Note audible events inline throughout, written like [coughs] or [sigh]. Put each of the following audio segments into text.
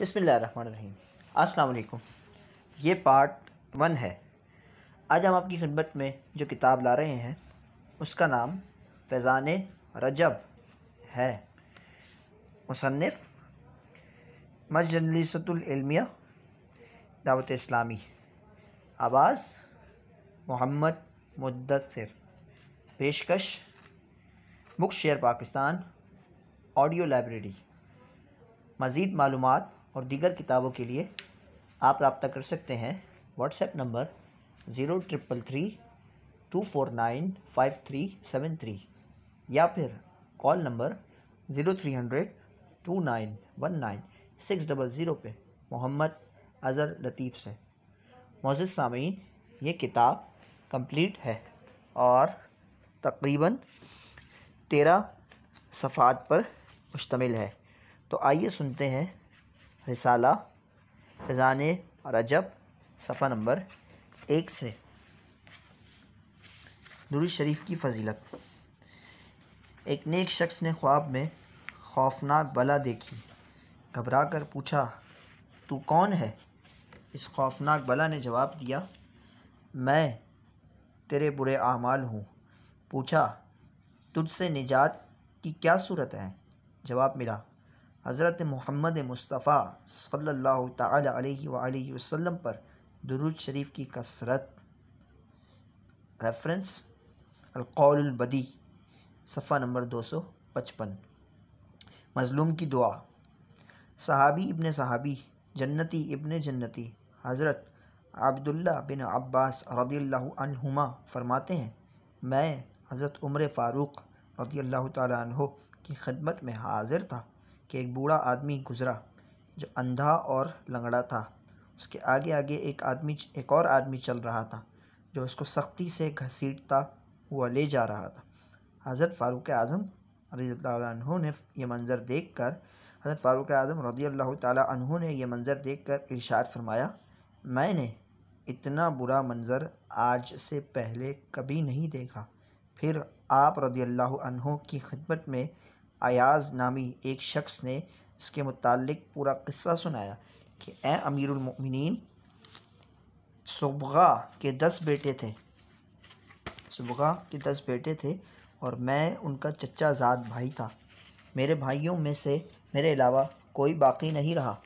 बसमीम अस्सलाम ये पार्ट वन है आज हम आपकी खिदमत में जो किताब ला रहे हैं उसका नाम फैज़ान रजब है मुसनफ़ मजलिसतुलमिया दावत इस्लामी आवाज़ मोहम्मद मुद्दसर पेशकश book share Pakistan audio library मज़ीद मालूम और दीगर किताबों के लिए आप रबता कर सकते हैं WhatsApp number zero triple three two four nine five three seven three या फिर call number zero three hundred two nine one nine six double zero पर मोहम्मद अज़र लतीफ़ से मोज़ सामीन ये किताब कंप्लीट है और तकरीबन तेरह सफ़ात पर मुश्तमिल है तो आइए सुनते हैं रिसाला फ़िज़ान रजब सफ़ा नंबर एक से दुरुज शरीफ की फजीलत एक नेक शख्स ने ख्वाब में खौफनाक बला देखी घबरा कर पूछा तू कौन है इस खौफनाक बला ने जवाब दिया मैं तेरे बुरे आमाल हूँ पूछा तुझसे निजात की क्या सूरत है जवाब मिला हज़रत मोहम्मद मुस्तफ़ा सल्ला वसल्लम पर दरुज शरीफ की कसरत रेफरेंस अलकौलबदी सफ़ा नंबर दो सौ पचपन मज़लूम की दुआ सहाबी इब्ने सहाबी जन्नती इब्ने जन्नती हज़रत अब्दुल्ला बिन अब्बास रदी फरमाते हैं मैं हज़रत उम्र फ़ारूक रदी की खिदमत में हाज़िर था कि एक बूढ़ा आदमी गुज़रा जो अंधा और लंगड़ा था उसके आगे आगे एक आदमी एक और आदमी चल रहा था जो उसको सख्ती से घसीटता हुआ ले जा रहा था हज़रत फ़ारूक आज़म रजू ने यह मंज़र देख कर हज़रत फ़ारूक आज़म रदी अल्लाह तहों ने यह मंज़र देख कर इर्शाद फरमाया मैंने इतना बुरा मंज़र आज से पहले कभी नहीं देखा फिर आप रदी अल्लाह की खिदमत में अयाज नामी एक शख्स ने इसके मुतालिक पूरा किस्सा सुनाया कि ए अमीरमिन सुबगा के दस बेटे थे सुबगा के दस बेटे थे और मैं उनका चचा ज़ाद भाई था मेरे भाइयों में से मेरे अलावा कोई बाकी नहीं रहा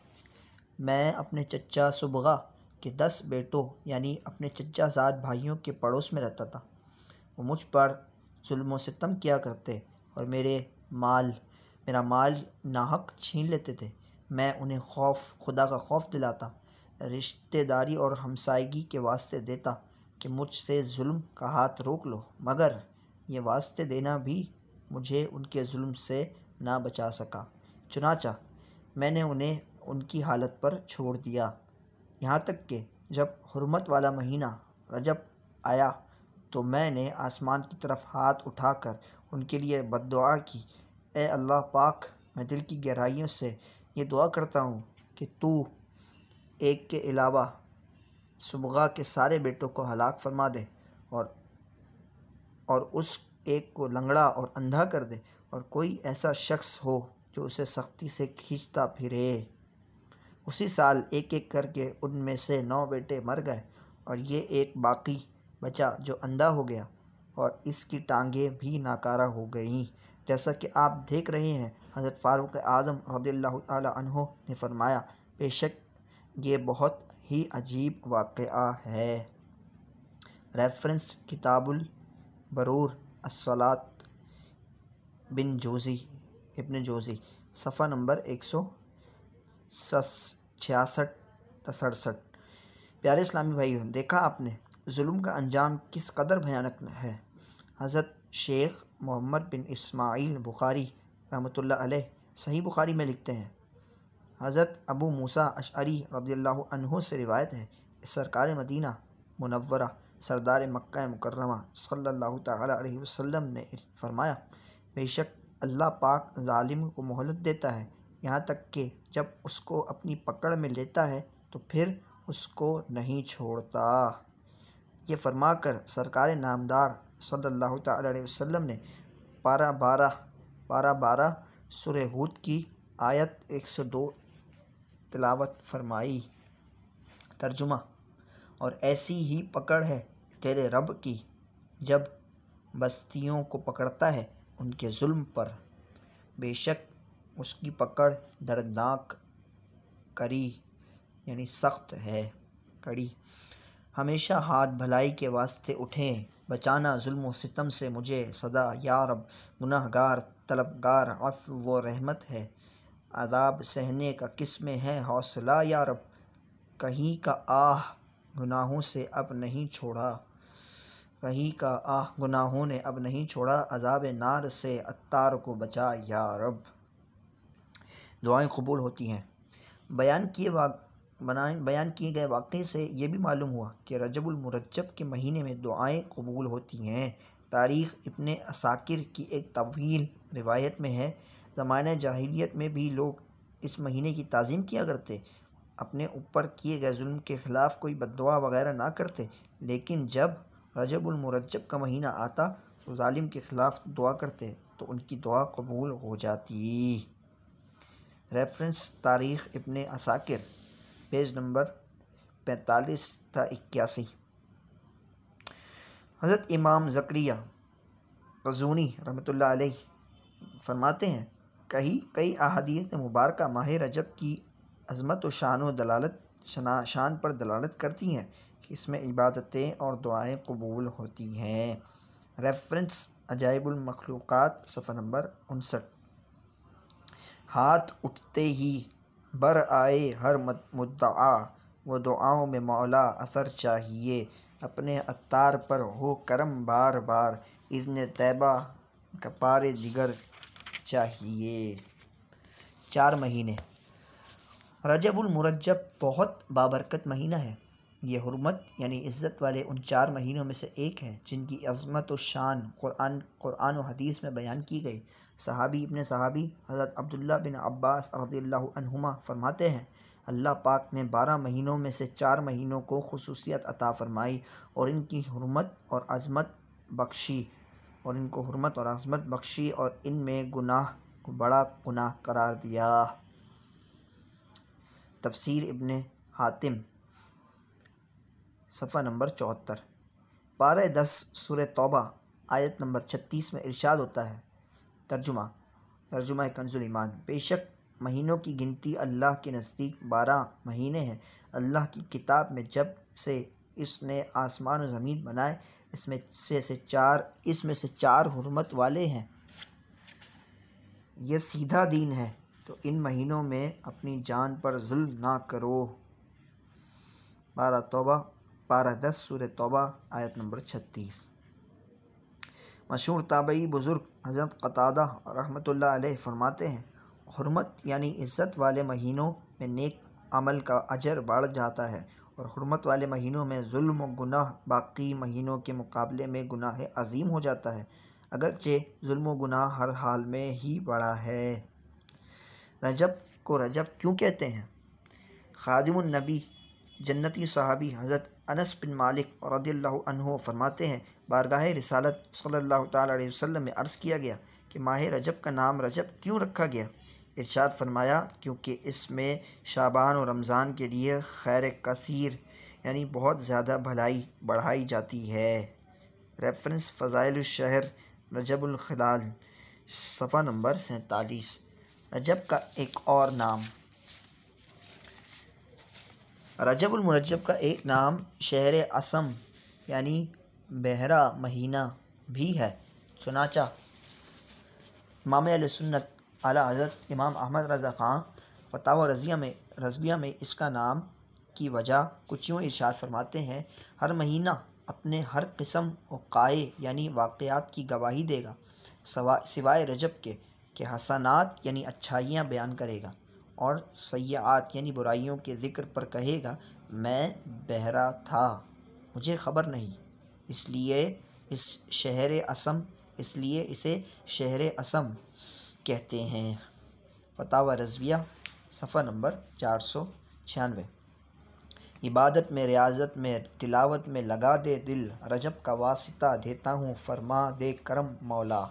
मैं अपने चचा सुबगा के दस बेटों यानी अपने चचा ज़ाद भाइयों के पड़ोस में रहता था वो मुझ पर जुल्म सितम किया करते और मेरे माल मेरा माल नाहक छीन लेते थे मैं उन्हें खौफ खुदा का खौफ दिलाता रिश्तेदारी और हमसायगी के वास्ते देता कि मुझसे जुल्म का हाथ रोक लो मगर ये वास्ते देना भी मुझे उनके जुल्म से ना बचा सका चुनाचा मैंने उन्हें उनकी हालत पर छोड़ दिया यहाँ तक कि जब हुरमत वाला महीना रजब आया तो मैंने आसमान की तरफ हाथ उठाकर उनके लिए बददुआ की ए अल्लाह पाक मैं दिल की गहराइयों से ये दुआ करता हूँ कि तू एक के अलावा सुबह के सारे बेटों को हलाक फरमा दे और और उस एक को लंगड़ा और अंधा कर दे और कोई ऐसा शख्स हो जो उसे सख्ती से खींचता फिरे उसी साल एक एक करके उनमें से नौ बेटे मर गए और ये एक बाकी बचा जो अंधा हो गया और इसकी टांगें भी नाकारा हो गईं जैसा कि आप देख रहे हैं हज़रत फ़ारूक आज़म रदील्ला ने फरमाया बेशक ये बहुत ही अजीब वाक़ है रेफरेंस किताबुल बरूर असलात बिन जोज़ी इबन जोज़ी सफ़ा नंबर एक सौ छियासठ सड़सठ प्यारे इस्लामी भाई देखा आपने जुल्म का अंजाम किस कदर भयानक है हज़रत शेख मोहम्मद बिन इस्माइल बुखारी रहमतुल्लाह अलैह सही बुखारी में लिखते हैं हज़रत अबू मूसा अशरी रदील्ला से रिवायत है सरकार मदीना मुनवरा सरदार मक्का मुकर्रमा सल्लल्लाहु अलैहि वसल्लम ने फरमाया बेशक अल्लाह पाक ालिम को मोहलत देता है यहाँ तक कि जब उसको अपनी पकड़ में लेता है तो फिर उसको नहीं छोड़ता ये फरमा कर सरकार नामदार अलैहि वसल्लम ने पारा बारह पारा बारह सुरहूद की आयत एक सौ दो तलावत फरमाई तर्जुमा और ऐसी ही पकड़ है तेरे रब की जब बस्तियों को पकड़ता है उनके जुल्म पर बेशक उसकी पकड़ दर्दनाक करी यानी सख्त है कड़ी हमेशा हाथ भलाई के वास्ते उठें बचाना जुल्म सितम से मुझे सदा या रब गुनाहगार तलबगार अफ व रहमत है आदाब सहने का किस्म है हौसला या रब कहीं का आह गुनाहों से अब नहीं छोड़ा कहीं का आह गुनाहों ने अब नहीं छोड़ा अजाब नार से अत्तार को बचा या रब दुआएं कबूल होती हैं बयान किए बनाए बयान किए गए वाक़े से ये भी मालूम हुआ कि रजबुलमरजब के महीने में दुआएँ कबूल होती हैं तारीख़ इब्ने असाकिर की एक तवील रिवायत में है ज़माने जाहिलियत में भी लोग इस महीने की तज़ीम किया करते अपने ऊपर किए गए जुल्म के ख़िलाफ़ कोई बदवा वगैरह ना करते लेकिन जब रजबुलमरजब का महीना आता तो ालिम के ख़िलाफ़ दुआ करते तो उनकी दुआ कबूल हो जाती रेफरेंस तारीख़ इबन असाकिर पेज नंबर पैंतालीस था इक्यासी हज़रत इमाम ज़क्रिया कजूनी रमत फरमाते हैं कही कई अहदियत मुबारक माह रजब की अजमत व शान व दलालत शना शान पर दलालत करती हैं कि इसमें इबादतें और दुआएं कबूल होती हैं रेफरेंस अजायबुलमखलूक़ात सफ़र नंबर उनसठ हाथ उठते ही बर आए हर मुद्दा व दुआओं में मौला असर चाहिए अपने अतार पर हो करम बार बार इज्न तैबा कपार जिगर चाहिए चार महीने रजबुलमरजब बहुत बाबरकत महीना है ये हरमत यानी इज़्ज़त वाले उन चार महीनों में से एक है जिनकी अजमत व शान कुरान कुरान व हदीस में बयान की गई सहाबी इबन सहाबी हज़रत अब्दुल्ला बिन अब्बास रदील्ला फरमाते हैं अल्लाह पाक ने बारह महीनों में से चार महीनों को खसूसियत अता फ़रमाई और इनकी हरमत और अज़मत बख्शी और इनको हरमत और अज़मत बख्शी और इन में गुनाह को बड़ा गुनाह करार दिया तफसीर इबन हातिम सफ़ा नंबर चौहत्तर पारा दस सुर तौबा आयत नंबर छत्तीस में इरशाद होता है तर्जुमा तर्जुमा कंजुलमान ईमान बेशक महीनों की गिनती अल्लाह के नज़दीक बारह महीने हैं अल्लाह की किताब में जब से इसने आसमान और ज़मीन बनाए इसमें से से चार इसमें से चार हरमत वाले हैं यह सीधा दीन है तो इन महीनों में अपनी जान पर जुल ना करो बारह तोबा बारह दस सूर तोबा आयत नंबर छत्तीस मशहूर ताबई बुज़ुर्ग हज़रत कतादा रहमतुल्लाह अलैह फरमाते हैं हरमत यानी इज़्ज़त वाले महीनों में नेक अमल का अजर बढ़ जाता है और हरमत वाले महीनों में जुल्म गुनाह बाकी महीनों के मुकाबले में गुनाह अजीम हो जाता है अगरचे जुल्म गुनाह हर हाल में ही बड़ा है रजब को रजब क्यों कहते हैं नबी जन्नती साहबी हज़रत अनस बिन मालिक रदील्ला फरमाते हैं बारगाह रिसालत सल्लल्लाहु अलैहि में अर्ज़ किया गया कि माह रजब का नाम रजब क्यों रखा गया इरशाद फरमाया क्योंकि इसमें शाबान और रमज़ान के लिए खैर कसर यानी बहुत ज़्यादा भलाई बढ़ाई जाती है रेफरेंस फ़ज़ाइल शहर रजबुलखलाल सफ़ा नंबर सैतालीस रजब का एक और नाम रजबुलमरजब का एक नाम शहर असम यानी बहरा महीना भी है चुनाचा इमाम सुन्नत आला हजरत इमाम अहमद रज़ा ख़ान फताव रज़िया में रजबिया में इसका नाम की वजह कुछ यूँ इशार फरमाते हैं हर महीना अपने हर किस्म वक़ाए यानी वाक़ात की गवाही देगा सवा सिवाय रजब के कि हसनात यानी अच्छाइयाँ बयान करेगा और सयात यानी बुराइयों के ज़िक्र पर कहेगा मैं बहरा था मुझे खबर नहीं इसलिए इस शहर असम इसलिए इसे शहर असम कहते हैं फतावा रजविया सफ़ा नंबर चार सौ छियानवे इबादत में रियाजत में तिलावत में लगा दे दिल रजब का वास्ता देता हूँ फरमा दे करम मौला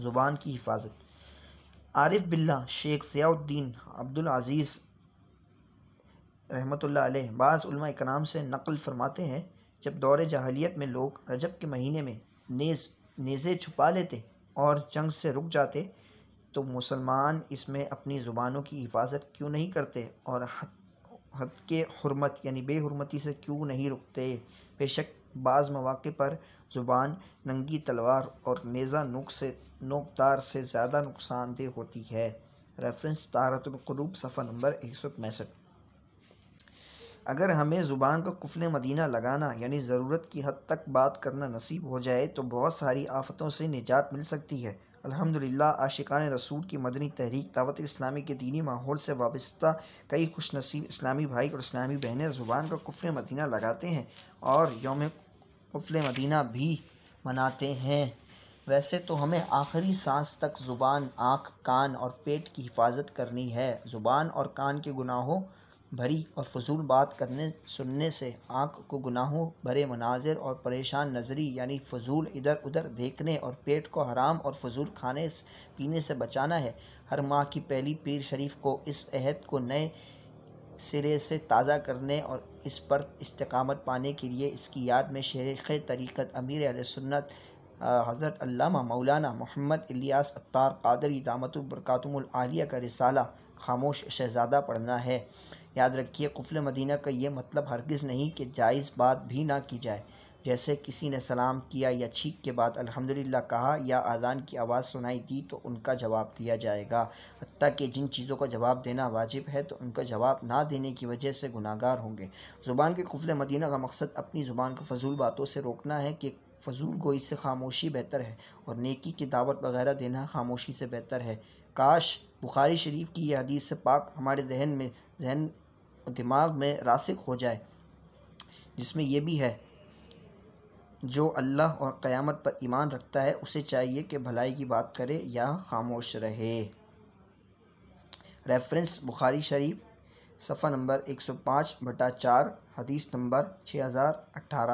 ज़ुबान की हिफाजत आरिफ बिल्ला शेख ज़ियाउद्दीन अब्दुल अजीज़ रहमतुल्लाह अलैह बाज़ उलमा इकराम से नकल फरमाते हैं जब दौर जहलीत में लोग रजब के महीने में नेज नेज़े छुपा लेते और जंग से रुक जाते तो मुसलमान इसमें अपनी ज़ुबानों की हिफाजत क्यों नहीं करते और हद हद के हरमत यानी बेहरमती से क्यों नहीं रुकते बेशक बाज़ मौाक़े पर ज़ुबान नंगी तलवार और नेज़ा नुक से नोकदार से ज़्यादा नुकसानदेह होती है रेफरेंस तारतलूब सफ़र नंबर एक सौ पैंसठ अगर हमें ज़ुबान का कुफल मदीना लगाना यानी ज़रूरत की हद तक बात करना नसीब हो जाए तो बहुत सारी आफतों से निजात मिल सकती है अलहमदिल्ला आशिकान रसूल की मदनी तहरीक दावत इस्लामी के दीनी माहौल से वाबस्ता कई खुश नसीब इस्लामी भाई और इस्लामी बहनें ज़ुबान का कुफल मदीना लगाते हैं और योम कुफल मदीना भी मनाते हैं वैसे तो हमें आखिरी सांस तक ज़ुबान आँख कान और पेट की हिफाजत करनी है ज़ुबान और कान के गुनाहों भरी और फजूल बात करने सुनने से आँख को गुनाहों भरे मनाजिर और परेशान नजरी यानी फजूल इधर उधर देखने और पेट को हराम और फजूल खाने पीने से बचाना है हर माह की पहली पीर शरीफ को इस अहद को नए सिरे से ताज़ा करने और इस पर इस्तकामत पाने के लिए इसकी याद में शेख तरीक़त अमीर सुन्नत हज़रत अल्लामा मौलाना मोहम्मद इलियास अत्तार कादरी दामतुल बरकातुल आलिया का रिसाला खामोश शहज़ादा पढ़ना है याद रखिए कुफल मदीना का ये मतलब हरगिज़ नहीं कि जायज़ बात भी ना की जाए जैसे किसी ने सलाम किया या छीक के बाद अल्हम्दुलिल्लाह कहा या अजान की आवाज़ सुनाई दी तो उनका जवाब दिया जाएगा हती कि जिन चीज़ों का जवाब देना वाजिब है तो उनका जवाब ना देने की वजह से गुनागार होंगे ज़ुबान के कुफल मदीना का मकसद अपनी ज़ुबान को फजूल बातों से रोकना है कि फजूल गोई से खामोशी बेहतर है और नेकी की दावत वगैरह देना खामोशी से बेहतर है काश बुखारी शरीफ की यह हदीस पाक हमारे जहन में जहन दिमाग में रासिक हो जाए जिसमें यह भी है जो अल्लाह और क़यामत पर ईमान रखता है उसे चाहिए कि भलाई की बात करे या खामोश रहे रेफरेंस बुखारी शरीफ सफ़ा नंबर 105 बटा चार हदीस नंबर 6018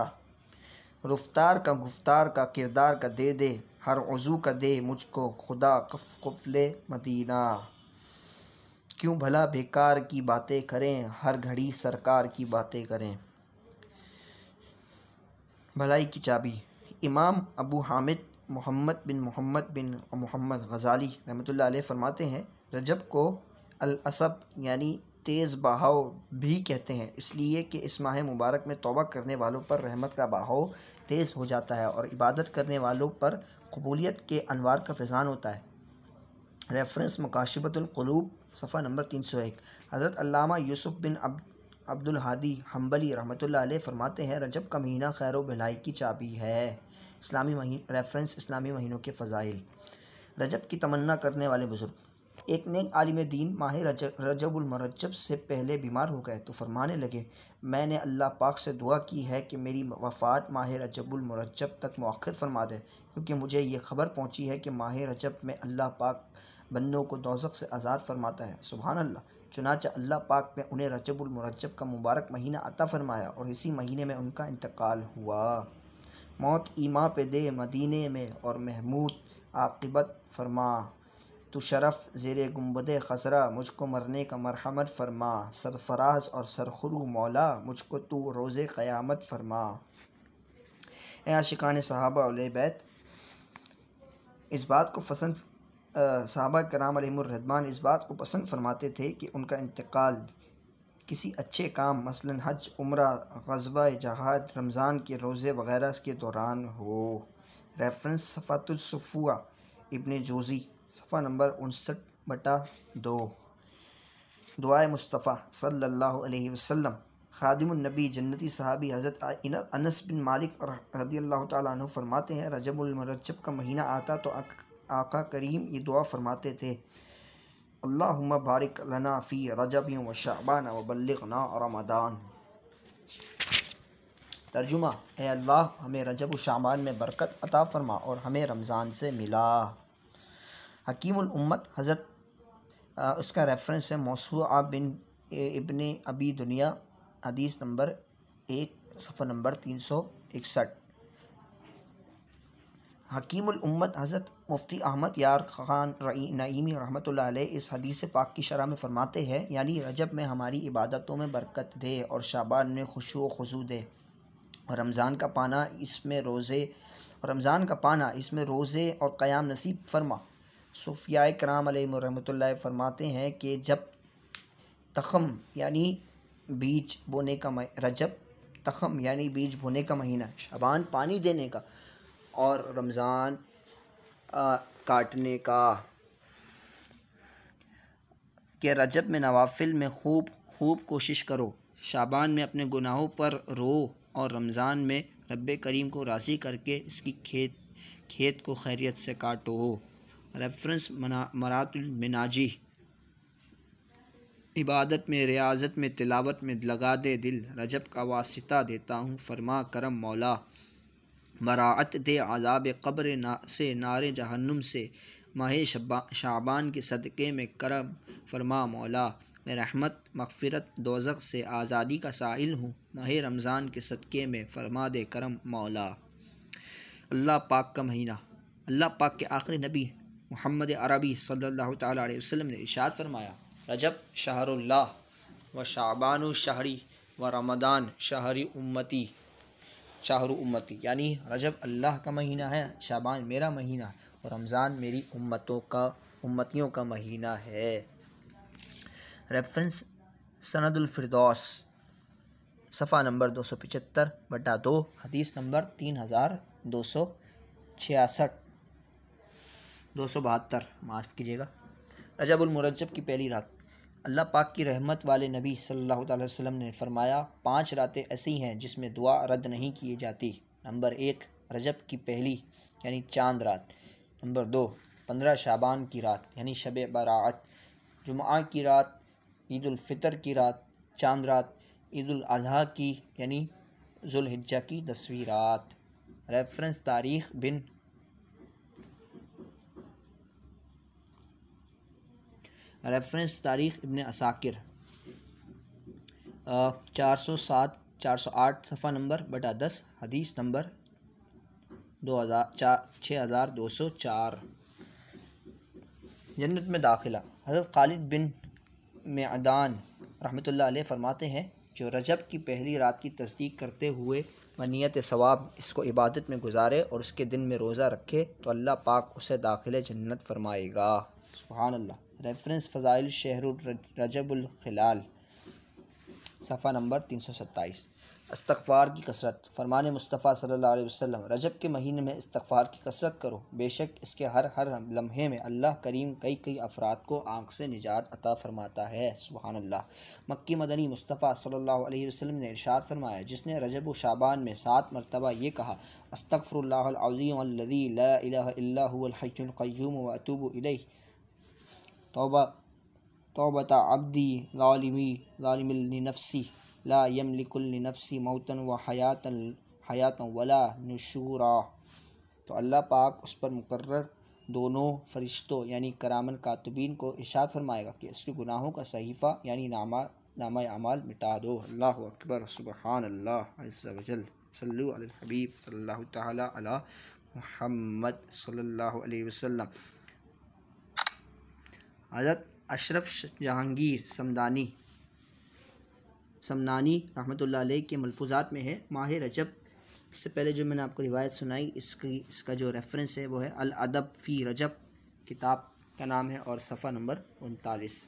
रफ्तार का गुफ्तार का किरदार का दे दे हर वज़ू का दे मुझको खुदा कफ कफले मदीना क्यों भला बेकार की बातें करें हर घड़ी सरकार की बातें करें भलाई की चाबी इमाम अबू हामिद मोहम्मद बिन मोहम्मद बिन मोहम्मद गज़ाली रहमत अलैह फरमाते हैं रजब को असब यानी तेज़ बहाव भी कहते हैं इसलिए कि इस माह मुबारक में तोबा करने वालों पर रहमत का बहाव तेज़ हो जाता है और इबादत करने वालों पर कबूलियत के अनवार का फैज़ान होता है रेफरेंस मकाशबतलूब सफ़ा नंबर तीन सौ एक हज़रत अल्लामा यूसुफ बिन अब अब्दुल हादी हम्बली रहमतुल्लाह अलैह फरमाते हैं रजब का महीना खैर भलाई की चाबी है इस्लामी महीन रेफरेंस इस्लामी महीनों के फ़जाइल रजब की तमन्ना करने वाले बुज़ुर्ग एक नेक आलिम दीन माह रजब रजबुलमरजब से पहले बीमार हो गए तो फरमाने लगे मैंने अल्लाह पाक से दुआ की है कि मेरी वफ़ात माह रजबुलमरजब तक मौखर फरमा दे क्योंकि मुझे ये खबर पहुँची है कि माह रजब में अल्लाह पाक बंदों को दोजक से आज़ाद फरमाता है सुबहानल्ला अल्लाह अल्लाह पाक में उन्हें रजबुलमरजब का मुबारक महीना अता फरमाया और इसी महीने में उनका इंतकाल हुआ मौत ईमा पे दे मदीने में और महमूद आकबत फरमा तो शरफ़ ज़ेर गुम्बद खसरा मुझको मरने का मरहमत फरमा सरफराज और सरखरु मौला मुझको तो रोज़ क़यामत फरमा ए आशिकान साहबा बैत इस बात को पसंद साहबा कराम रदमान इस बात को पसंद फरमाते थे कि उनका इंतकाल किसी अच्छे काम मसलन हज उम्र गजबा जहाद रमज़ान के रोज़े वगैरह के दौरान हो रेफरेंस सफ़ातुलसफ़ुआ इबन जोज़ी सफ़ा नंबर उनसठ बटा दो दुआ मुस्तफ़ा सल्लल्लाहु अलैहि वसल्लम नबी जन्नती साहबी हज़रत अनस बिन मालिक रदी अल्लाह तु फरमाते हैं रजबुलमरजब का महीना आता तो आका करीम ये दुआ फरमाते थे अल्लाह बारिक लना फ़ी रजब व शाबान वबलगना रमदान तर्जुमा ए अल्लाह हमें रजब शाबान में बरकत अता फरमा और हमें रमज़ान से मिला हकीमत हज़रत उसका रेफरेंस है मौसू बिन इबन अबी दुनिया हदीस नंबर एक सफ़र नंबर तीन सौ इकसठ हकीमत हज़रत मुफ्ती अहमद यार खान नईमी रहमत इस हदीस पाक की शरह में फ़रमाते हैं यानी रजब में हमारी इबादतों में बरकत दे और शाबान में खुशो खजू दे और रमज़ान का पाना इसमें रोज़े और रमज़ान का पाना इसमें रोज़े और क़याम नसीब फरमा सूफिया कराम रहमत फरमाते हैं कि जब तखम यानी बीज बोने का रजब तखम यानी बीज बोने का महीना शाबान पानी देने का और रमज़ान काटने का के रजब में नवाफिल में खूब खूब कोशिश करो शाबान में अपने गुनाहों पर रो और रमज़ान में रब करीम को राज़ी करके इसकी खेत खेत को खैरियत से काटो रेफरेंस मरातुलमनाजी इबादत में रियाजत में तिलावत में लगा दे दिल रजब का वास्ता देता हूँ फरमा करम मौला बरात दे आज़ाब कब्र ना से नार जहन्नुम से माह शबा शाबान के सदक़े में करम फरमा मौला मैं रहमत मगफ़रत दोजक से आज़ादी का साहिल हूँ माह रमज़ान के सदक़े में फरमा दे करम मौला अल्लाह पाक का महीना अल्लाह पाक के आखिरी नबी मोहम्मद अरबी सल्लल्लाहु अलैहि वसल्लम ने इशार फरमाया रजब शाहरुल्लाह व शाबान शहरी व रमदान शहरी उम्मती शाहरु उम्मती यानी रजब अल्लाह का महीना है शाबान मेरा महीना और रमज़ान मेरी उम्मतों का उम्मतियों का महीना है रेफरेंस सनदुलफरदौस सफ़ा नंबर दो सौ पचहत्तर बटा दो हदीस नंबर तीन हज़ार दो सौ छियासठ दो सौ बहत्तर माफ़ कीजिएगा रजबुलमरजब की पहली रात अल्लाह पाक की रहमत वाले नबी सल्लल्लाहु अलैहि वसल्लम ने फरमाया पांच रातें ऐसी हैं जिसमें दुआ रद्द नहीं की जाती नंबर एक रजब की पहली यानी चांद रात नंबर दो पंद्रह शाबान की रात यानी शब बारात जुमा की रात ईदालफ़ितर की रात चांद रात ईदाजी की यानी जुल्हिजा की दसवीं रात रेफरेंस तारीख बिन रेफरेंस तारीख इबन असाकिर चार सौ सात चार सौ आठ सफ़ा नंबर बटा दस हदीस नंबर दो हज़ार चार छः हज़ार दो सौ चार जन्नत में दाखिला हज़रत खालिद बिन अदान रहमतुल्लाह अलैह फरमाते हैं जो रजब की पहली रात की तस्दीक करते हुए मनीत सवाब इसको इबादत में गुजारे और उसके दिन में रोज़ा रखे तो अल्लाह पाक उसे दाखिल जन्नत फरमाएगा सुबहानल्ला रेफरेंस फ़ज़ाइल शहर रजबुलखलाल सफ़ा नंबर तीन सौ सत्ताईस इस्तफ़ार की कसरत फरमान मुस्तफ़ा सल्ला वसम रजब के महीने में इस्तफ़ार की कसरत करो बेशक इसके हर हर लम्हे में अल्लाह करीम कई कई अफराद को आँख से निजात अता फ़रमाता है सुबहानल्ला अल्लाह मक्की मदनी मुस्तफ़ा सल्ला वसम ने इरशाद फरमाया जिसने रजब व शाबान में सात मरतबा ये कहा अस्तफ़रल्लाज़ीम तोबा तोबत अब्दी लालिमी लालिमिलनफसी ला यमलिकुलनफसी मौतन व हयात हयात वला नशूरा तो अल्लाह पाक उस पर मुकर दोनों फरिश्तों यानी करामन कातबीन को इशार फरमाएगा कि इसके गुनाहों का सहीफ़ा यानी नामा नामा अमाल मिटा दो अल्लाह अकबर सुबहान अल्लाहल वजल हबीब सल्लल्लाहु ताला सल्ला मुहम्मद हज़रत अशरफ जहांगीर समदानी समनानी रहमत के मलफूजात में है माह रजब इससे पहले जो मैंने आपको रिवायत सुनाई इसकी इसका जो रेफरेंस है वो है अल अदब फ़ी रजब किताब का नाम है और सफ़ा नंबर उनतालीस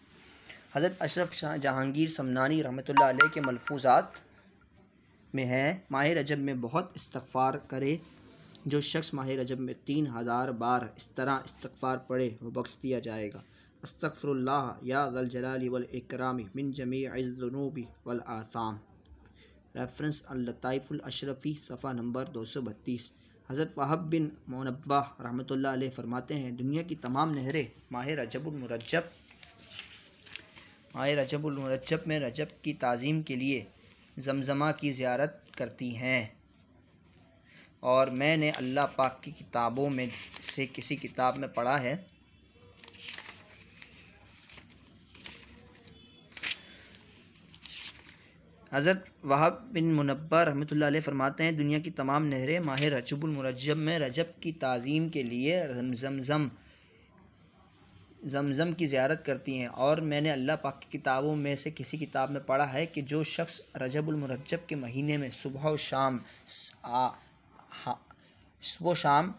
हज़रत अशरफ शाह जहांगीर समनानी रहमत के मलफूजात में है माह रजब में बहुत इस्तफ़ार करे जो शख्स माह रजब में तीन हज़ार बार इस तरह इस्तफ़ार पढ़े वो बख्श दिया जाएगा अस्तफ़रल्ला या गल जलजलाल वलकराम मिन जमी ज़नूबी वलआसाम रेफरेंस अलताइफ़ुल सफ़ा नंबर दो सौ बत्तीस हज़रत वाहब बिन मोनबा रहमत ला फरमाते हैं दुनिया की तमाम नहरें माह रजबुलमरजब माह रजबुलमरजब में रजब की तज़ीम के लिए जमजमा की ज़्यारत करती हैं और मैंने अल्लाह पाक की किताबों में से किसी किताब में पढ़ा है हज़रत वहाब बिन मुनबर रहमत ला फरमाते हैं दुनिया की तमाम नहरें माहिर रजबुलमरजब में रजब की तज़ीम के लिए जमजम जमजम की ज्यारत करती हैं और मैंने अल्लाह पाक की किताबों में से किसी किताब में पढ़ा है कि जो शख्स रजबुलमरजब के महीने में सुबह और शाम सुबह शाम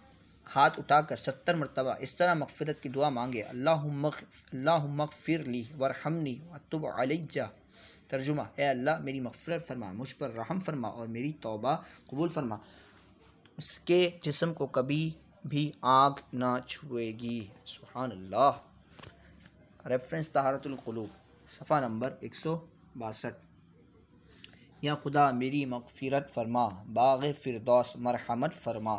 हाथ उठा कर सत्तर मरतबा इस तरह मकफरत की दुआ मांगे अल्लाह फिर ली वरहमनी वतुब अलीजा तर्जुमा ए अल्लाह मेरी मफफरत फरमा मुझ पर रहम फरमा और मेरी तोबा कबूल फरमा उसके जिसम को कभी भी आग ना छुएगी सुहान अल्लाह रेफरेंस तहारतलूब सफ़ा नंबर एक सौ बासठ या खुदा मेरी मगफिरत फरमा बाग फिरदौस मरहमत फरमा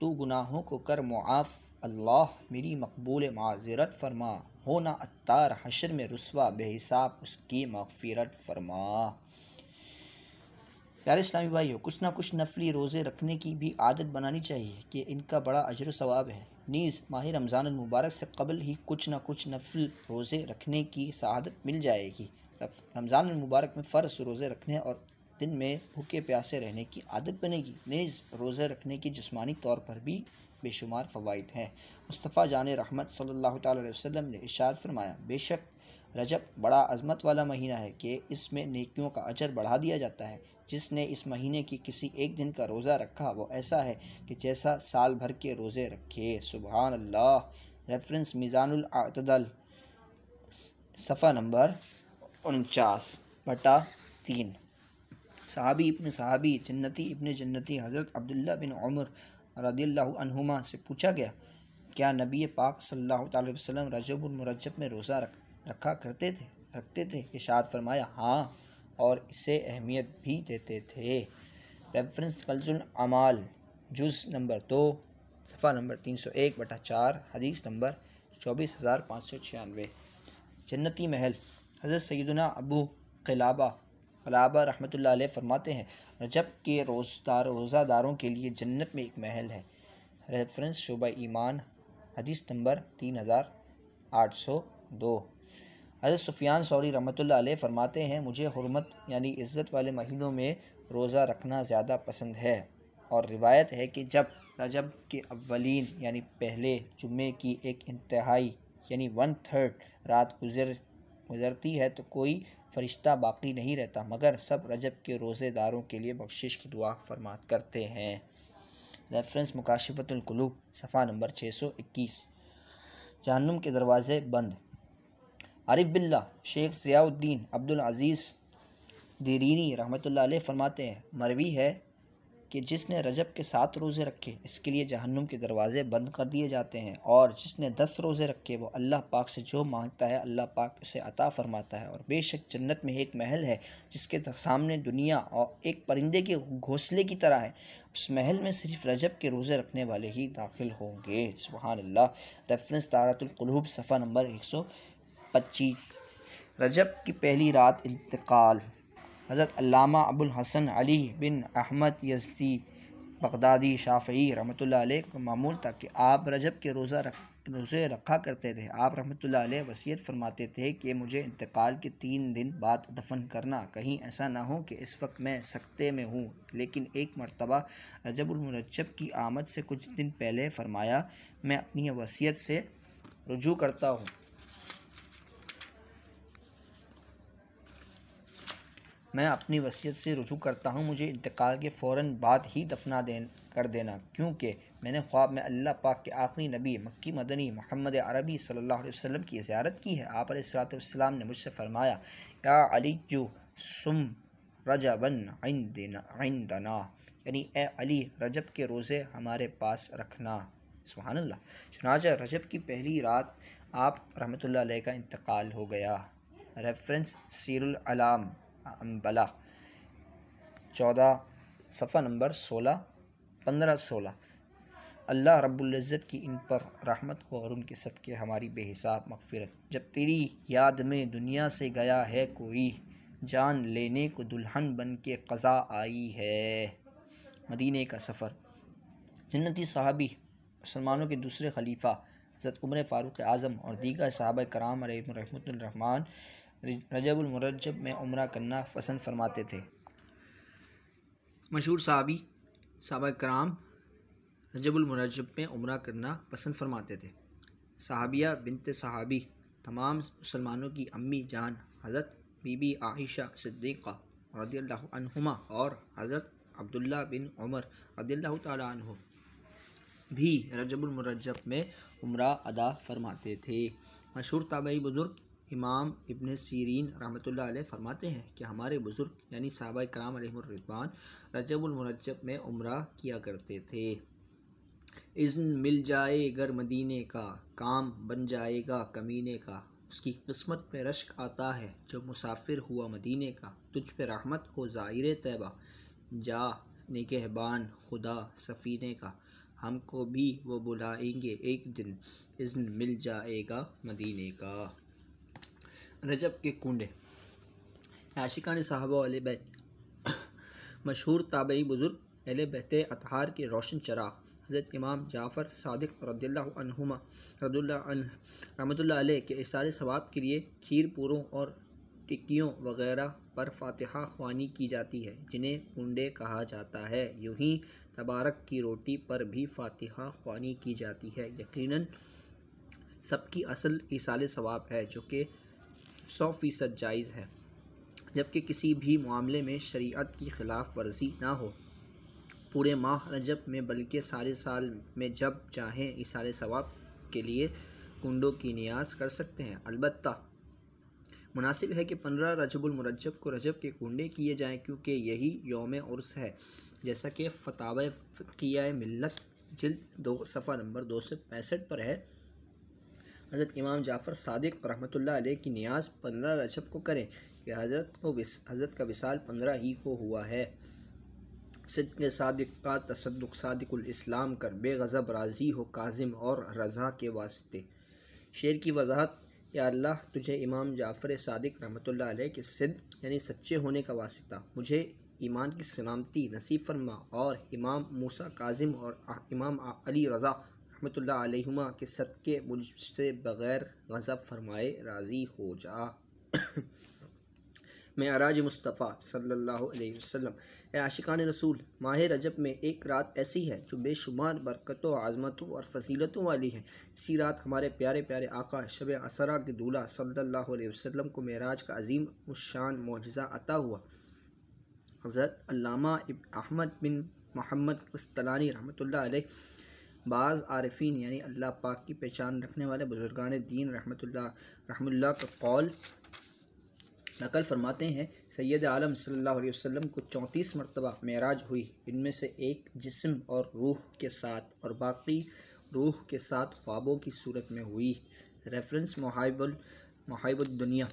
तो गुनाहों को कर मुआफ़ अल्लाह मेरी मकबूल माजरत फरमा होना अतार हशर में रसवा बेहिसाब उसकी मगफिरत फरमा प्यारे इस्लामी भाइयों कुछ ना कुछ नफली रोज़े रखने की भी आदत बनानी चाहिए कि इनका बड़ा अजर सवाब है नीज़ माह रमज़ान मुबारक से कबल ही कुछ ना कुछ नफल रोज़े रखने की शहादत मिल जाएगी रमज़ान मुबारक में फ़र्ज रोज़े रखने और दिन में भूखे प्यासे रहने की आदत बनेगी नेज रोज़े रखने की जिस्मानी तौर पर भी बेशुमार फ़वाद हैं मुस्तफ़ा जान रहमत अलैहि वसल्लम ने इशार फरमाया बेशक रजब बड़ा अजमत वाला महीना है कि इसमें नेकियों का अजर बढ़ा दिया जाता है जिसने इस महीने की किसी एक दिन का रोज़ा रखा वो ऐसा है कि जैसा साल भर के रोज़े रखे सुबहान अल्लाह रेफरेंस मीज़ानतदल सफ़ा नंबर उनचास बटा तीन सहाबी इब्न सहाबी जन्नती इब्न जन्नती हज़रत अब्दुल्ला बिन उमर रदील्ला से पूछा गया क्या नबी पाक सल्लल्लाहु अलैहि वसल्लम रजबुलमरजब में रोज़ा रख रखा करते थे रखते थे इशार फरमाया हाँ और इसे अहमियत भी देते थे रेफरेंस अमाल जुज़ नंबर दो सफ़ा नंबर तीन सौ एक बटा चार हदीस नंबर चौबीस हज़ार पाँच सौ छियानवे जन्नती महल हज़रत सैदना अबू क़िलाबा अलाबा रहमत ला फरमाते हैं रजब के रोज़दार रोज़ादारों के लिए जन्नत में एक महल है रेफरेंस शुबा ईमान हदीस नंबर तीन हज़ार आठ सौ दो हज़रत सुफियान सौरी रमत ला फरमाते हैं मुझे हरमत यानी इज़्ज़त वाले महीनों में रोज़ा रखना ज़्यादा पसंद है और रिवायत है कि जब रजब के अवलिन यानी पहले जुम्मे की एक इंतहाई यानी वन थर्ड रात गुजर गुजरती है तो कोई फरिश्ता बाकी नहीं रहता मगर सब रजब के रोज़ेदारों के लिए बख्शिश की दुआ फरमात करते हैं रेफरेंस मुकाशफतलकलूब सफ़ा नंबर इक्कीस जहनुम के दरवाज़े बंद आरिफ बिल्ला शेख ज़ियाउद्दीन अब्दुल अजीज़ दरीनी रहमत फ़रमाते हैं मरवी है कि जिसने रजब के सात रोज़े रखे इसके लिए जहन्नुम के दरवाज़े बंद कर दिए जाते हैं और जिसने दस रोज़े रखे वो अल्लाह पाक से जो मांगता है अल्लाह पाक उसे अता फरमाता है और बेशक जन्नत में एक महल है जिसके सामने दुनिया और एक परिंदे के घोंसले की तरह है उस महल में सिर्फ रजब के रोज़े रखने वाले ही दाखिल होंगे सुबहान अल्लाह रेफरेंस तारतुल्कलूब सफ़ा नंबर एक सौ पच्चीस रजब की पहली रात इंतकाल हज़रत अल्लामा अबुल हसन अली बिन अहमद यजदी बगदादी शाफ़ी रमत का मामूल था कि आप रजब के रोज़ा रख रोज़े रखा करते थे आप रमत वसीयत फरमाते थे कि मुझे इंतकाल के तीन दिन बाद दफन करना कहीं ऐसा ना हो कि इस वक्त मैं सकते में हूँ लेकिन एक मरतबा रजबुलमरजब की आमद से कुछ दिन पहले फरमाया मैं अपनी वसीयत से रजू करता हूँ मैं अपनी वसीयत से रुजू करता हूँ मुझे इंतकाल के फ़ौर बाद ही दफना दे कर देना क्योंकि मैंने ख्वाब में अल्लाह पाक के आखिरी नबी मक्की मदनी महमद अरबी सल्ला वसम की ज्यारत की है आप सलाम ने मुझसे फ़रमाया या अली जो सुम आइन आइंदना यानी ए अली रजब के रोज़े हमारे पास रखना सुबहानल्ला चुनाचा रजब की पहली रात आप रहमत का इंतकाल हो गया रेफरेंस सीरुल अलाम अम्बला चौदह सफ़ा नंबर सोलह पंद्रह सोलह अल्लाह रब्ज़त की इन पर रहमत हो और उनके सदक़े हमारी बेहिसाब मगफ़रत जब तेरी याद में दुनिया से गया है कोई जान लेने को दुल्हन बन के कज़ा आई है मदीने का सफ़र जन्नती साहबी मुसलमानों के दूसरे खलीफा हज़रत उमर फ़ारूक आज़म और दीगर साहब कराम रहमान रजबुलमरजब में उम्र करना पसंद फरमाते थे मशहूर सहाबी सबा कराम रजबुलमरजब में उम्र करना पसंद फरमाते थे सहाबिया बिनत सहाबी तमाम मुसलमानों की अम्मी जान हज़रत बीबी आयशा सिद्दीक़ा रदील्लामा और हज़रत अब्दुल्ला बिन उमर रदी तु भी रजबुलमरजब में उम्र अदा फरमाते थे मशहूर तबई बुज़ुर्ग इमाम इबन सीरीन रहमतुल्लाह अलैह फरमाते हैं कि हमारे बुज़ुर्ग यानी साहबा कराम रजबुल रजबुलमरजब में उम्र किया करते थे इज़्न मिल जाए गर मदीने का काम बन जाएगा कमीने का उसकी किस्मत में रश्क आता है जो मुसाफिर हुआ मदीने का तुझ पे रहमत हो ज़ाहिर तैबा जा निगहबान खुदा सफ़ीने का हमको भी वो बुलाएंगे एक दिन इज़्न मिल जाएगा मदीने का रजब के कुंडे आशिकान साहबा बैत मशहूर ताबई बुज़ुर्ग अल बहत अतहार के रोशन चराग हज़रत इमाम जाफ़र सदक रदीमा रमतल्ला के इसार सवाब के लिए खीर पूरों और टिक्कियों वगैरह पर फातहा खवानी की जाती है जिन्हें कुंडे कहा जाता है यूँ ही तबारक की रोटी पर भी फातहा खवानी की जाती है यकीनन सबकी असल इसाल सवाब है जो कि सौ फ़ीसद जायज़ है जबकि किसी भी मामले में शरीयत की ख़िलाफ़ वर्जी ना हो पूरे माह रजब में बल्कि सारे साल में जब चाहें इशारे सवाब के लिए कुंडों की नियाज कर सकते हैं अलबत् मुनासिब है कि पंद्रह रजबुलमरजब को रजब के कुंडे किए जाएं क्योंकि यही योम उर्स है जैसा कि फताव फ़िकिया मिलत जिल्द दो सफ़ा नंबर दो सौ पैंसठ पर है हज़रत इमाम जाफ़र रहमत ला की न्याज पंद्रह रजब को करें कि हज़रत को हज़रत का विसाल पंद्रह ही को हुआ है के सदक का तसदक सदकाम कर बेगज़ब राज़ी हो काजिम और रज़ा के वास्ते शेर की वजाहत या अल्लाह तुझे इमाम जाफ़र सदक रहमत ला के सिद यानी सच्चे होने का वास्ता मुझे ईमान की सलामती नसीब फरमा और इमाम मूसा काजिम और इमाम अली रज़ा रहमतुल्लाह के सदक़े मुझसे बग़ैर गज़ब फरमाए राज़ी हो जा [coughs] मैं अराज मुस्तफ़ा सल्लल्लाहु अलैहि वसल्लम ए आशिकान रसूल माह रजब में एक रात ऐसी है जो बेशुमार बरकतों आज़मतों और फसीलतों वाली है इसी रात हमारे प्यारे प्यारे आका शब असरा के दूल्हा सल्लल्लाहु अलैहि वसल्लम को मेराज का अजीम शान मुजज़ा अता हुआ हज़रत अल्लामा अहमद बिन मोहम्मद कस्तलानी रहमतुल्लाह अलैह बाज़ आरफीन यानी अल्लाह पाक की पहचान रखने वाले बुजुर्गान दीन रहमत रहमल्ला का कौल नकल फरमाते हैं सैद आलम सल्ला वसम को चौंतीस मरतबा मराज हुई इनमें से एक जिसम और रूह के साथ और बाकी रूह के साथ ख्वाबों की सूरत में हुई रेफरेंस महाबल महाबुलदनिया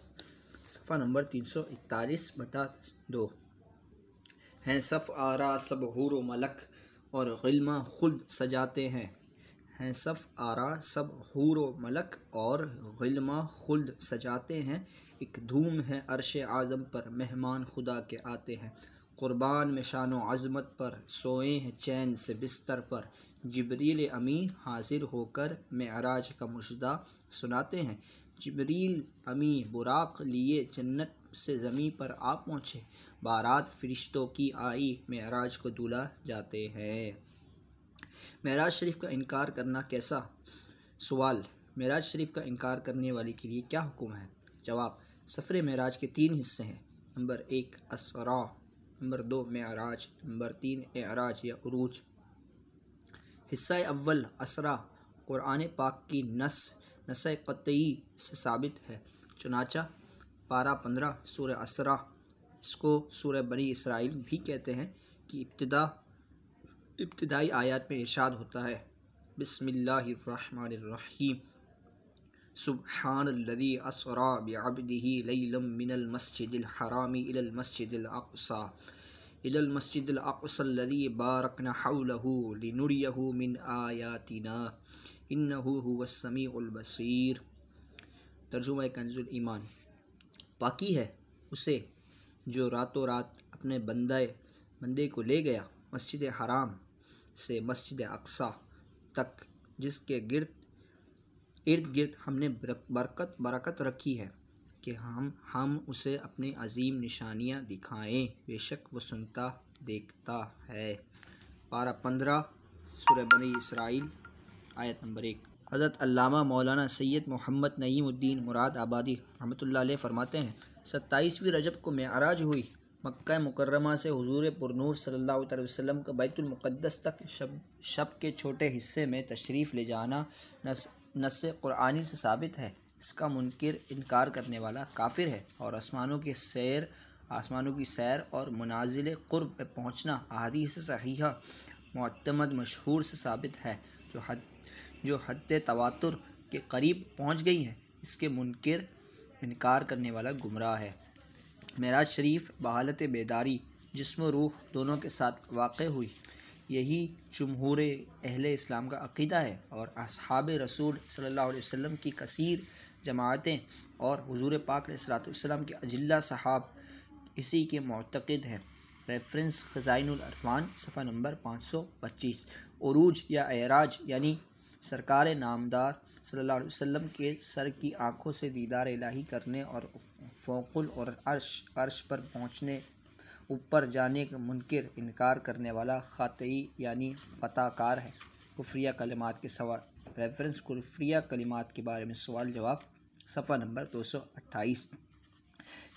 सफ़ा नंबर तीन सौ इकतालीस बटा दो हैं सफ़ आरा सब हूर मलक और गिल्मा खुद सजाते हैं हैं सफ आरा सब हूर मलक और गिल्मा खुल्द सजाते हैं एक धूम है अरश आज़म पर मेहमान खुदा के आते हैं क़ुरबान में शान अज़मत पर सोए हैं चैन से बिस्तर पर जबरील अमी हाजिर होकर मराज का मुशदा सुनाते हैं जबरील अमी बुराक लिए जन्नत से ज़मीं पर आ पहुँचे बारात फरिश्तों की आई महराज को दूल्हा जाते हैं महराज शरीफ का इनकार करना कैसा सवाल महराज शरीफ का इनकार करने वाले के लिए क्या हुक्म है जवाब सफ़र महराज के तीन हिस्से हैं नंबर एक असरा नंबर दो मराज नंबर तीन एराज या अरूज हिस्सा अव्वल असरा क़ुरान पाक की नस नस कतई से साबित है चुनाचा पारा पंद्रह सूर असरा इसको सूर्य बनी इसराइल भी कहते हैं कि इब्तदा इब्तदाई आयत में इर्शाद होता है बसमीम सुबहान लदी असरा बबदही लम मिनल मस्जिद हरामी इलल मस्जिद अक़सा इलल मस्जिद अक़सल बारकन हौलहु मिन आयातिना इन्नहु हुवस्समी बसीर तर्जुमा कंजुल ईमान पाकि है उसे जो रातों रात अपने बंदे बंदे को ले गया मस्जिद हराम से मस्जिद अक्सा तक जिसके गिर्द इर्द गिर्द हमने बरकत बरकत रखी है कि हम हम उसे अपने अजीम निशानियाँ दिखाएं बेशक वो सुनता देखता है पारा पंद्रह सुर बनी इसराइल आयत नंबर एक हज़रत अल्लामा मौलाना सैयद मोहम्मद नईमुद्दीन मुराद आबादी रहमत फ़रमाते हैं सत्ताईसवीं रजब को मराज हुई मक् मुकरमा से हजूर पुरनूर सल्लल्लाहु वसम वसल्लम का बैतुलमक़दस तक शब शब के छोटे हिस्से में तशरीफ़ ले जाना नस नस कुरानी से साबित है इसका मुनकर इनकार करने वाला काफिर है और आसमानों की सैर आसमानों की सैर और मनाजिल क़ुरब पर पहुँचना आदि से सही मतमद मशहूर से साबित है जो हद जो हद तवातुर के करीब पहुँच गई हैं इसके मुनकर इनकार करने वाला गुमराह है मेराज शरीफ बहालत बेदारी जिसम रूह दोनों के साथ वाक़ हुई यही जमहूर अहल इस्लाम का अकीदा है और अब रसूल सल्लल्लाहु अलैहि वसल्लम की कसीर जमातें और हजूर पाक सलाम के अजिला साहब इसी के मतकद हैं रेफरेंस ख़जाइनफान सफ़ा नंबर पाँच सौ पच्चीस अरूज या एराज यानी सरकार नामदार सल्लल्लाहु अलैहि वसल्लम के सर की आंखों से दीदार इलाही करने और फोकुल और अर्श अर्श पर पहुंचने ऊपर जाने का मुनकर इनकार करने वाला ख़ातई यानी फ़ताकार है कुफ्रिया कलिमात के सवाल रेफरेंस कुफ्रिया कलिमात के बारे में सवाल जवाब सफ़ा नंबर दो सौ अट्ठाईस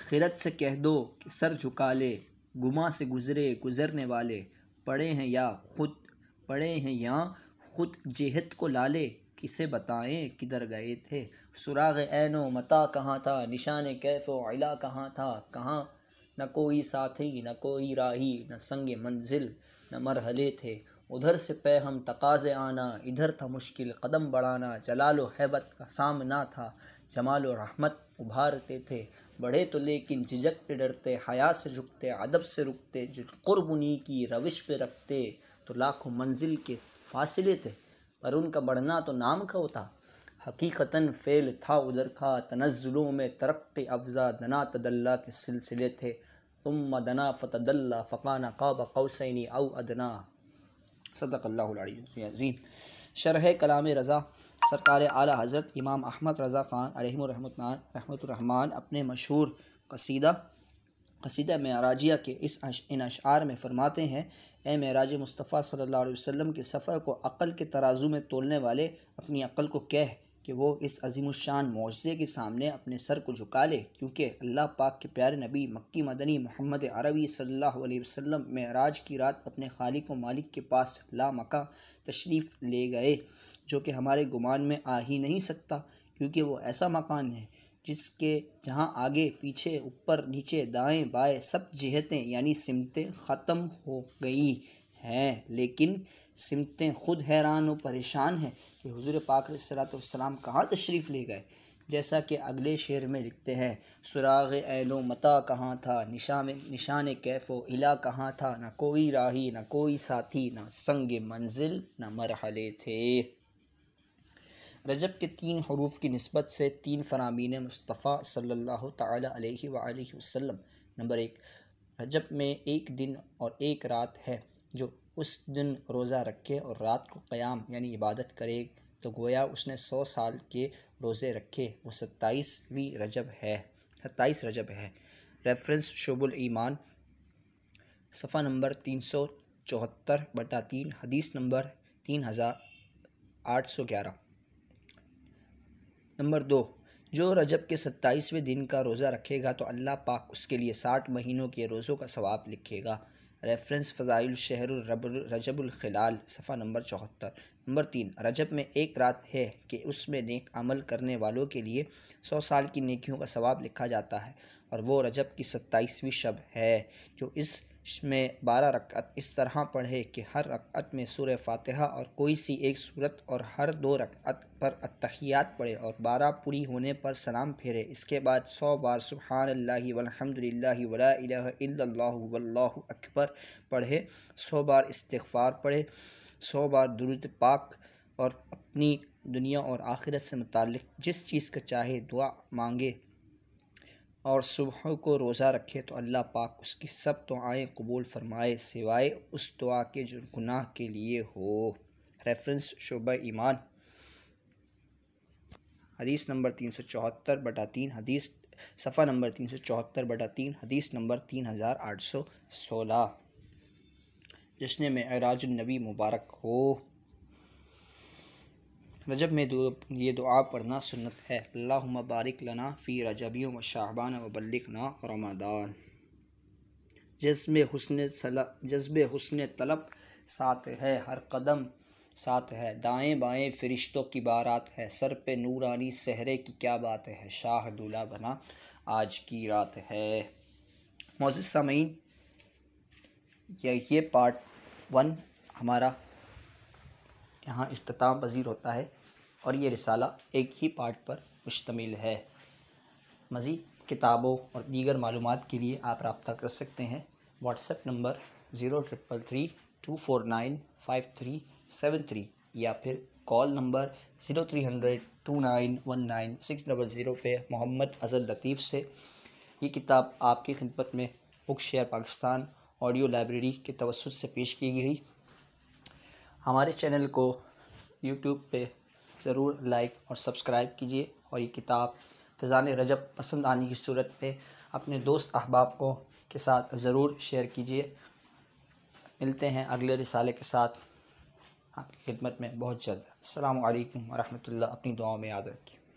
खिरत से कह दो कि सर झुका ले गुमा से गुज़रे गुज़रने वाले पड़े हैं या खुद पड़े हैं या खुद जेहत को लाले किसे बताएं किधर गए थे सुराग एनो मता कहाँ था निशान कैफो अला कहाँ था कहाँ न कोई साथी न कोई राही न संग मंजिल न मरहले थे उधर से पे हम तकाज़े आना इधर था मुश्किल कदम बढ़ाना जलाल हैबत का सामना था जमाल रहमत उभारते थे बड़े तो लेकिन झिझक पे डरते हया से झुकते अदब से रुकते जो कुर्बनी की रविश पे रखते तो लाखों मंजिल के फासिले थे पर उनका बढ़ना तो नाम का होता हकीकता फ़ेल था उधर का तनज़लों में तरक् अफजा दना तदल्ला के सिलसिले थे तुम दना फ़तदल्ला फ़काना काब कौसैनी अव अदना सदक़ल्लाजीम शरह कलाम रज़ा सरकार आला हज़रत इमाम अहमद रज़ा ख़ान रहमान अपने मशहूर कसीदा कसीदा मराजिया के इस अश, इन अशार में फ़रमाते हैं ए महराज मुस्तफ़ा सल्लल्लाहु अलैहि वसल्लम के सफ़र को अक़ल के तराजू में तोलने वाले अपनी अक़ल को कह कि वो इस अजीमशान मुआवजे के सामने अपने सर को झुका ले क्योंकि अल्लाह पाक के प्यारे नबी मक्की मदनी मोहम्मद अरबी सल्लल्लाहु अलैहि वसल्लम की रात अपने खालिक व मालिक के पास ला मका तशरीफ़ ले गए जो कि हमारे गुमान में आ ही नहीं सकता क्योंकि वो ऐसा मकान है जिसके जहाँ आगे पीछे ऊपर नीचे दाएं बाएं सब जिहतें यानी सिमतें ख़त्म हो गई हैं लेकिन सिमतें खुद हैरान व परेशान हैं कि हजूर पाक सलाम कहाँ तशरीफ़ ले गए जैसा कि अगले शेर में लिखते हैं सुराग एलो मता कहाँ था निशा में निशान कैफ़ो इला कहाँ था ना कोई राही ना कोई साथी ना संग मंजिल ना मरहले थे रजब के तीन हरूफ की नस्बत से तीन फरामीन मुस्तफ़ा सल्ला वसम नंबर एक रजब में एक दिन और एक रात है जो उस दिन रोज़ा रखे और रात को क़याम यानी इबादत करे तो गोया उसने सौ साल के रोज़े रखे वो सत्ताईसवीं रजब है सत्ताईस रजब है रेफरेंस शुबुल ईमान सफ़ा नंबर तीन सौ चौहत्तर बटा तीन हदीस नंबर तीन हज़ार आठ सौ ग्यारह नंबर दो जो रजब के सत्ताईसवें दिन का रोज़ा रखेगा तो अल्लाह पाक उसके लिए साठ महीनों के रोज़ों का सवाब लिखेगा रेफरेंस फ़जाइल शहर रब सफ़ा नंबर चौहत्तर नंबर तीन रजब में एक रात है कि उसमें नेक अमल करने वालों के लिए सौ साल की नेकियों का सवाब लिखा जाता है और वो रजब की सत्ताईसवीं शब है जो इस में बारह रकत इस तरह पढ़े कि हर रकत में सूर फातिहा और कोई सी एक सूरत और हर दो रकत पर अतहियात पढ़े और बारह पूरी होने पर सलाम फेरे इसके बाद सौ बार सुबहान अल्लाह वलहमदिल्ला वला अकबर पढ़े सौ बार इस्तफ़ार पढ़े सौ बार दुरुद पाक और अपनी दुनिया और आखिरत से मुतल जिस चीज़ का चाहे दुआ मांगे और सुबह को रोज़ा रखे तो अल्लाह पाक उसकी सब दुआएँ कबूल फरमाए सिवाय उस दुआ के जो गुनाह के लिए हो रेफरेंस शुब ईमान हदीस नंबर तीन सौ चौहत्तर बटा तीन हदीस सफ़ा नंबर तीन सौ चौहत्तर बटा तीन हदीस नंबर तीन हज़ार आठ सौ सोलह जश्न में अराजनबी मुबारक हो रजब में दो ये दुआ पढ़ना सुन्नत है अल्लाह बारिक लना फ़ी रजबी व शाहबान ना रमदान जज्ब हसन जज्ब हसन तलब साथ है हर कदम साथ है दाएं बाएं फरिश्तों की बारात है सर पे नूरानी सहरे की क्या बात है शाह दूल्हा बना आज की रात है मोज़ समीन ये ये पार्ट वन हमारा यहाँ अख्ताम पजीर होता है और ये रिसाला एक ही पार्ट पर मुश्तमिल है मज़ीद किताबों और दीगर मालूम के लिए आप रबता कर सकते हैं WhatsApp number zero triple three two four nine five three seven three या फिर call number zero three hundred two nine one nine six double zero पे मोहम्मद अजर लतीफ़ से ये किताब आपकी खिदमत में book share Pakistan audio library के तवसत से पेश की गई हमारे चैनल को यूट्यूब पे ज़रूर लाइक और सब्सक्राइब कीजिए और ये किताब फ़िज़ान रजब पसंद आने की सूरत पे अपने दोस्त अहबाब को के साथ ज़रूर शेयर कीजिए मिलते हैं अगले रिसाले के साथ आपकी खिदमत में बहुत जल्द अल्लाम वरहमल अपनी दुआओं में याद रखिए